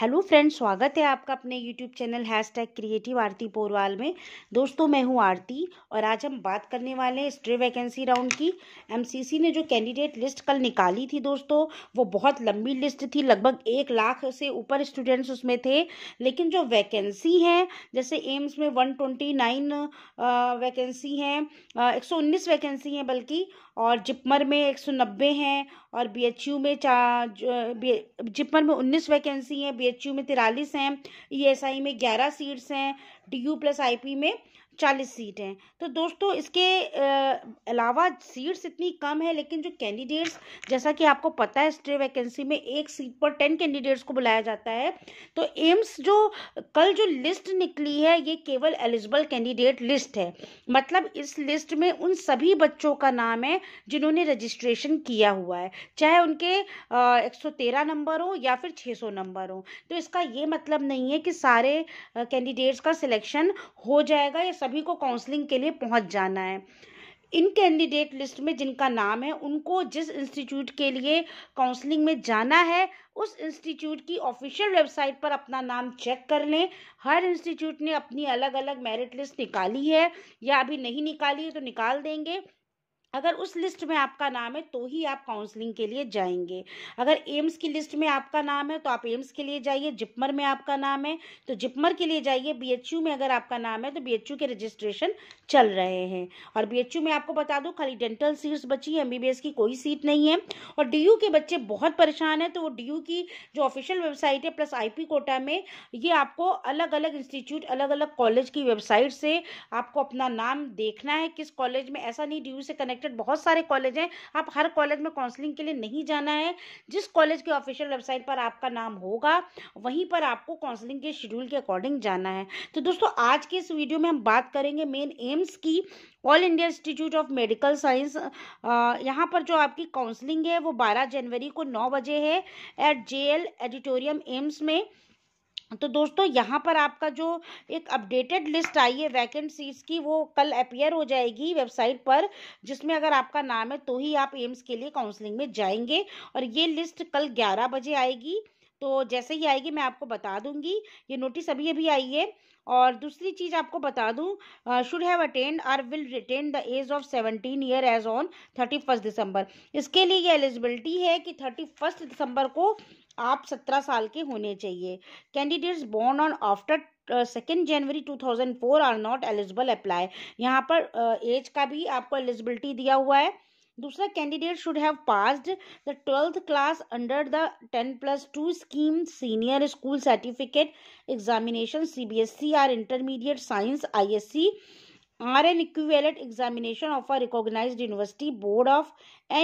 Hello friends स्वागत है आपका अपने YouTube channel hash tag creative Aarti Porwal में दोस्तों मैं हूं आरती और आज हम बात करने वाले हैं स्ट्रे वैकेंसी राउंड की एमसीसी ने जो कैंडिडेट लिस्ट कल निकाली थी दोस्तों वो बहुत लंबी लिस्ट थी लगभग एक लाख से ऊपर स्टूडेंट्स उसमें थे लेकिन जो वैकेंसी हैं जैसे एम्स में वन वैकेंसी हैं एक वैकेंसी हैं बल्कि और जिपमर में एक सौ नब्बे हैं और बी एच यू में चार जिपमर में उन्नीस वैकेंसी हैं बी एच यू में तिरालीस हैं ई एस आई में ग्यारह सीट्स हैं D U plus I P में चालीस सीट हैं तो दोस्तों इसके अलावा सीट्स इतनी कम है लेकिन जो कैंडिडेट्स जैसा कि आपको पता है स्टे वैकेंसी में एक सीट पर टेन कैंडिडेट्स को बुलाया जाता है तो एम्स जो कल जो लिस्ट निकली है ये केवल एलिजिबल कैंडिडेट लिस्ट है मतलब इस लिस्ट में उन सभी बच्चों का नाम है जिन्होंने रजिस्ट्रेशन किया हुआ है चाहे उनके एक सौ तेरह नंबर हो या फिर छः सौ नंबर हो तो इसका ये मतलब नहीं है कि सारे कैंडिडेट्स का सिलेक्शन हो जाएगा या सभी को काउंसलिंग के लिए पहुंच जाना है इन कैंडिडेट लिस्ट में जिनका नाम है उनको जिस इंस्टीट्यूट के लिए काउंसलिंग में जाना है उस इंस्टीट्यूट की ऑफिशियल वेबसाइट पर अपना नाम चेक कर लें हर इंस्टीट्यूट ने अपनी अलग अलग मेरिट लिस्ट निकाली है या अभी नहीं निकाली है तो निकाल देंगे अगर उस लिस्ट में आपका नाम है तो ही आप काउंसलिंग के लिए जाएंगे अगर एम्स की लिस्ट में आपका नाम है तो आप एम्स के लिए जाइए जिपमर में आपका नाम है तो जिपमर के लिए जाइए बीएचयू में अगर आपका नाम है तो बीएचयू के रजिस्ट्रेशन चल रहे हैं और बीएचयू में आपको बता दूं खाली डेंटल सीट्स बची है एम की कोई सीट नहीं है और डी के बच्चे बहुत परेशान है तो वो डी की जो ऑफिशियल वेबसाइट है प्लस आई कोटा में ये आपको अलग अलग इंस्टीट्यूट अलग अलग कॉलेज की वेबसाइट से आपको अपना नाम देखना है किस कॉलेज में ऐसा नहीं डी से कनेक्ट रिलेटेड बहुत सारे कॉलेज हैं आप हर कॉलेज में काउंसलिंग के लिए नहीं जाना है जिस कॉलेज के ऑफिशियल वेबसाइट पर आपका नाम होगा वहीं पर आपको काउंसलिंग के शेड्यूल के अकॉर्डिंग जाना है तो दोस्तों आज के इस वीडियो में हम बात करेंगे मेन एम्स की all India Institute of Medical Science यहाँ पर जो आपकी काउंसलिंग है वो 12 जनवरी को 9 बजे है एट जेएल एडिटोरियम एम्स में तो दोस्तों यहाँ पर आपका जो एक अपडेटेड लिस्ट आई है वैकेंसीज की वो कल अपियर हो जाएगी वेबसाइट पर जिसमें अगर आपका नाम है तो ही आप एम्स के लिए काउंसलिंग में जाएंगे और ये लिस्ट कल ग्यारह बजे आएगी तो जैसे ही आएगी मैं आपको बता दूंगी ये नोटिस अभी अभी आई है और दूसरी चीज़ आपको बता दूं should have attend or will retain the age of seventeen year age on thirty first December इसके लिए ये एलिजिबिलिटी है कि थर्टी फर्स्ट दिसंबर को आप सत्रह साल के होने चाहिए candidates born on after second January two thousand four are not eligible apply यहाँ पर एज uh, का भी आपको एलिजिबिलिटी दिया हुआ है दूसरा candidate should have passed the twelfth class under the ten plus two scheme senior school certificate examination C B S C or intermediate science I S C or an equivalent examination of a recognised university board of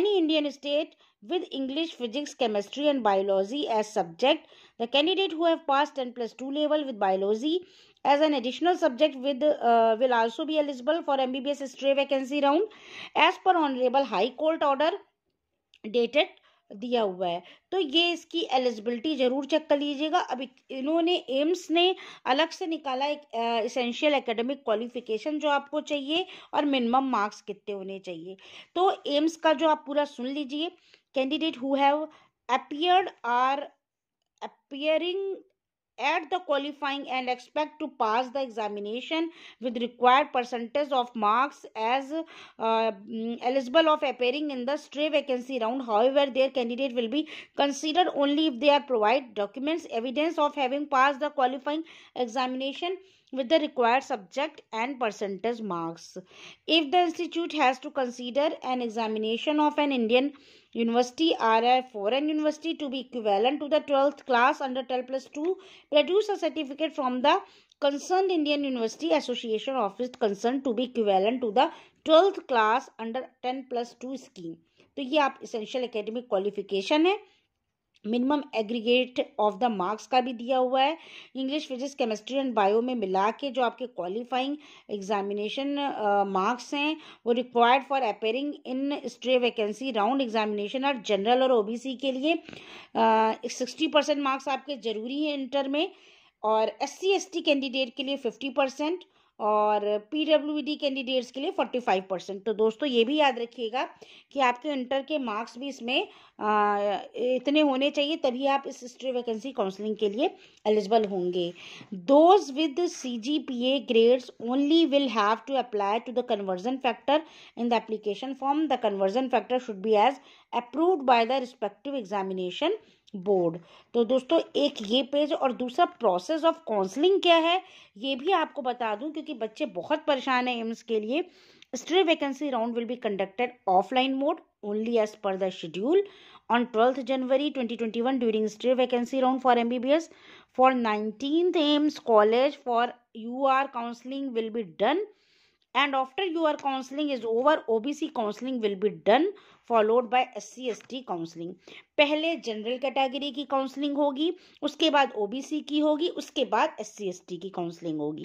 any Indian state with English, physics, chemistry and biology as subject. The candidate who have passed 10 plus 2 level with biology as an additional subject with uh, will also be eligible for MBBS stray vacancy round as per honorable high court order dated दिया हुआ है तो ये इसकी eligibility ज़रूर check कर लीजिएगा अब इन्होंने एम्स ने अलग से निकाला एक इसेंशियल एकेडमिक क्वालिफिकेशन जो आपको चाहिए और मिनिमम मार्क्स कितने होने चाहिए तो एम्स का जो आप पूरा सुन लीजिए candidate who have appeared are appearing at the qualifying and expect to pass the examination with required percentage of marks as uh, mm, eligible of appearing in the stray vacancy round however their candidate will be considered only if they are provide documents evidence of having passed the qualifying examination with the required subject and percentage marks if the institute has to consider an examination of an indian University are a foreign university to be equivalent to the 12th class under 12 plus 2. Produce a certificate from the concerned Indian University Association office concerned to be equivalent to the 12th class under 10 plus 2 scheme. तो ये आप essential academic qualification है minimum aggregate of the marks का भी दिया हुआ है English physics chemistry and bio में मिला के जो आपके क्वालिफाइंग एग्जामिनेशन मार्क्स हैं वो required for appearing in stray vacancy round examination और जनरल और ओबीसी के लिए सिक्सटी परसेंट मार्क्स आपके ज़रूरी हैं इंटर में और S C S T candidate के लिए फिफ्टी परसेंट और पी डब्ल्यू डी कैंडिडेट्स के लिए फोर्टी फाइव परसेंट तो दोस्तों ये भी याद रखिएगा कि आपके इंटर के मार्क्स भी इसमें आ, इतने होने चाहिए तभी आप इस हिस्ट्री वैकेंसी काउंसलिंग के लिए एलिजिबल होंगे those with C G P A grades only will have to apply to the conversion factor in the application form the conversion factor should be as approved by the respective examination board तो दोस्तों एक ये page और दूसरा process of counselling क्या है ये भी आपको बता दूं क्योंकि बच्चे बहुत परेशान हैं एम्स के लिए still vacancy round will be conducted offline mode only as per the schedule on twelfth January 2021 for M B B S for nineteen AIIMS college for U R counselling will be done and after your counseling is over obc counseling will be done followed by S C S T counselling पहले general category की counselling होगी उसके बाद OBC की होगी उसके बाद S C S T की काउंसलिंग होगी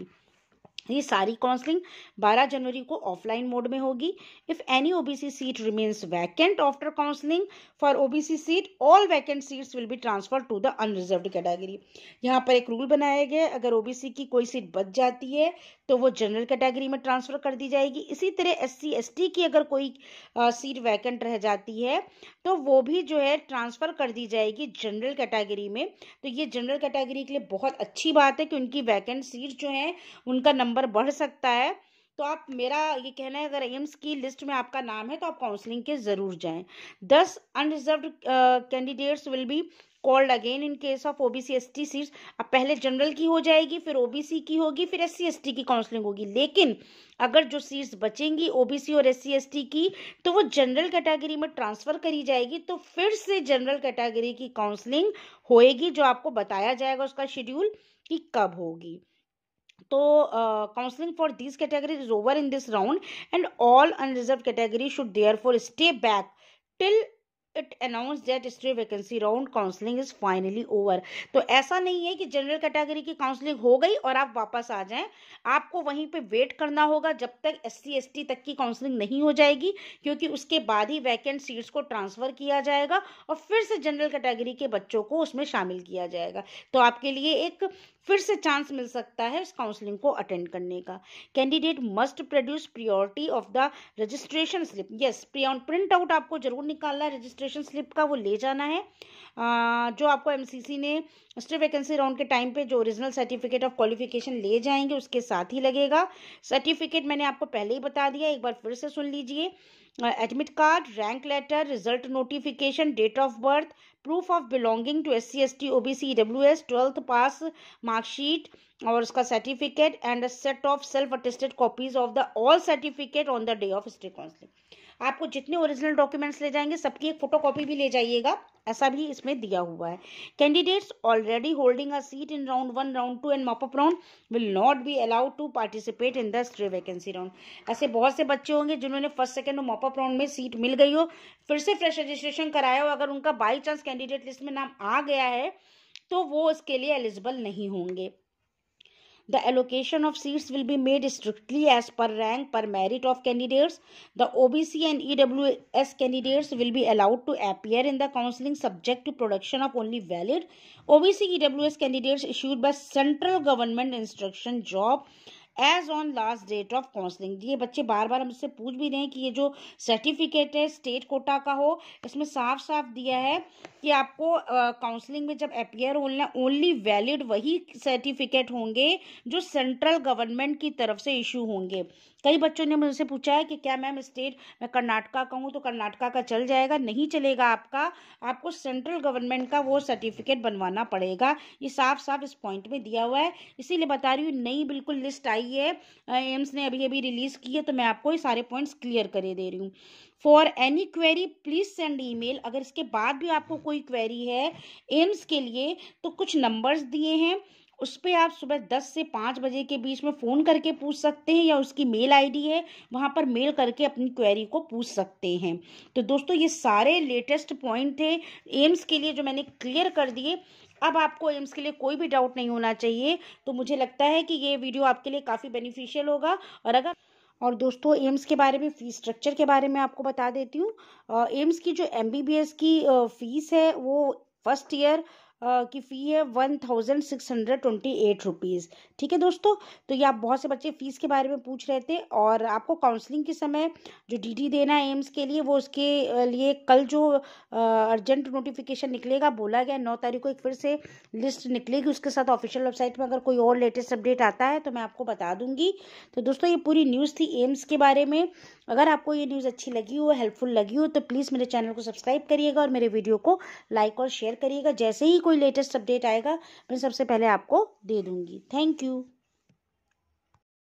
ये सारी काउंसलिंग 12 जनवरी को ऑफलाइन मोड में होगी if any OBC seat remains vacant after counselling for OBC seat all vacant seats will be transfer to the unreserve category यहाँ पर एक रूल बनाया गया अगर ओबीसी की कोई सीट बच जाती है तो वो जनरल कैटेगरी में ट्रांसफ़र कर दी जाएगी इसी तरह एस सी की अगर कोई सीट वैकेंट रह जाती है तो वो भी जो है ट्रांसफ़र कर दी जाएगी जनरल कैटेगरी में तो ये जनरल कैटेगरी के लिए बहुत अच्छी बात है कि उनकी वैकेंट सीट जो है उनका नंबर बढ़ सकता है तो आप मेरा ये कहना है अगर एम्स की लिस्ट में आपका नाम है तो आप काउंसलिंग के ज़रूर जाएं दस unreserve candidates will be called again in case of OBC ST seats अब पहले जनरल की हो जाएगी फिर ओबीसी की होगी फिर एससी एसटी की काउंसलिंग होगी लेकिन अगर जो सीट्स बचेंगी ओबीसी और एससी एसटी की तो वो जनरल कैटेगरी में ट्रांसफ़र करी जाएगी तो फिर से जनरल कैटेगरी की काउंसलिंग होएगी जो आपको बताया जाएगा उसका शेड्यूल कि कब होगी तो counselling for this category is over in this round and all unreserve category should therefore stay back till it announce that stay vacancy round counselling is finally over तो ऐसा नहीं है कि जनरल कैटेगरी की counselling हो गई और आप वापस आ जाएं आपको वहीं पे वेट करना होगा जब तक एस सी तक की काउंसलिंग नहीं हो जाएगी क्योंकि उसके बाद ही वैकेंट सीट्स को ट्रांसफ़र किया जाएगा और फिर से जनरल कैटेगरी के बच्चों को उसमें शामिल किया जाएगा तो आपके लिए एक फिर से चांस मिल सकता है उस काउंसलिंग को अटेंड करने का candidate must produce priority of the registration slip yes print out आपको जरूर निकालना है रजिस्ट्रेशन स्लिप का वो ले जाना है जो आपको एमसीसी ने स्टे वैकेंसी राउंड के टाइम पे जो ओरिजिनल सर्टिफिकेट ऑफ क्वालिफिकेशन ले जाएंगे उसके साथ ही लगेगा सर्टिफिकेट मैंने आपको पहले ही बता दिया एक बार फिर से सुन लीजिए admit card, rank letter, result notification, date of birth, proof of belonging to SC, ST, OBC, EWS, 12th pass mark sheet or certificate and a set of self-attested copies of the all certificate on the day of state counseling. आपको जितने original documents ले जाएंगे सबकी एक copy भी ले जाइएगा ऐसा भी इसमें दिया हुआ है candidates already holding a seat in round one round two and mop up round will not be allowed to participate in the stray vacancy round ऐसे बहुत से बच्चे होंगे जिन्होंने फर्स्ट सेकेंड और मॉपअप राउंड में सीट मिल गई हो फिर से फ्रेश रजिस्ट्रेशन कराया हो अगर उनका बाई चांस कैंडिडेट लिस्ट में नाम आ गया है तो वो इसके लिए एलिजिबल नहीं होंगे The allocation of seats will be made strictly as per rank per merit of candidates. The OBC and EWS candidates will be allowed to appear in the counselling subject to production of only valid OBC EWS candidates issued by central government instruction job age on last date of counselling ये बच्चे बार बार हमसे पूछ भी रहे हैं कि ये जो सर्टिफिकेट है स्टेट कोटा का हो इसमें साफ साफ दिया है कि आपको काउंसलिंग uh, में जब अपेयर होना ओनली वैलिड वही सर्टिफिकेट होंगे जो सेंट्रल गवर्नमेंट की तरफ से इशू होंगे कई बच्चों ने मुझसे पूछा है कि क्या मैम स्टेट मैं कर्नाटका का हूँ तो कर्नाटका का चल जाएगा नहीं चलेगा आपका आपको सेंट्रल गवर्नमेंट का वो सर्टिफिकेट बनवाना पड़ेगा ये साफ साफ इस पॉइंट में दिया हुआ है इसीलिए बता रही हूँ नई बिल्कुल लिस्ट आई आई है एम्स ने अभी अभी रिलीज़ की है तो मैं आपको ये सारे पॉइंट्स क्लियर करे दे रही हूँ for any query please send email अगर इसके बाद भी आपको कोई क्वेरी है एम्स के लिए तो कुछ नंबर्स दिए हैं उस पर आप सुबह दस से पाँच बजे के बीच में फ़ोन करके पूछ सकते हैं या उसकी मेल आईडी है वहाँ पर मेल करके अपनी क्वेरी को पूछ सकते हैं तो दोस्तों ये सारे लेटेस्ट पॉइंट थे एम्स के लिए जो मैंने क्लियर कर दिए अब आपको एम्स के लिए कोई भी डाउट नहीं होना चाहिए तो मुझे लगता है कि ये वीडियो आपके लिए काफ़ी बेनिफिशियल होगा और अगर और दोस्तों एम्स के बारे में फ़ीस स्ट्रक्चर के बारे में आपको बता देती हूँ एम्स की जो एमबीबीएस की फ़ीस है वो फर्स्ट ईयर की फ़ी है one thousand six hundred twenty eight rupees ठीक है दोस्तों तो ये आप बहुत से बच्चे फ़ीस के बारे में पूछ रहे थे और आपको काउंसलिंग के समय जो डीडी देना है एम्स के लिए वो उसके लिए कल जो अर्जेंट नोटिफिकेशन निकलेगा बोला गया नौ तारीख को एक फिर से लिस्ट निकलेगी उसके साथ ऑफिशियल वेबसाइट में अगर कोई और लेटेस्ट अपडेट आता है तो मैं आपको बता दूंगी तो दोस्तों ये पूरी न्यूज़ थी एम्स के बारे में अगर आपको ये न्यूज़ अच्छी लगी हो हेल्पफुल लगी हो तो प्लीज़ मेरे चैनल को सब्सक्राइब करिएगा और मेरे वीडियो को लाइक और शेयर करिएगा जैसे ही कोई कोई लेटेस्ट अपडेट आएगा मैं सबसे पहले आपको दे दूँगी थैंक यू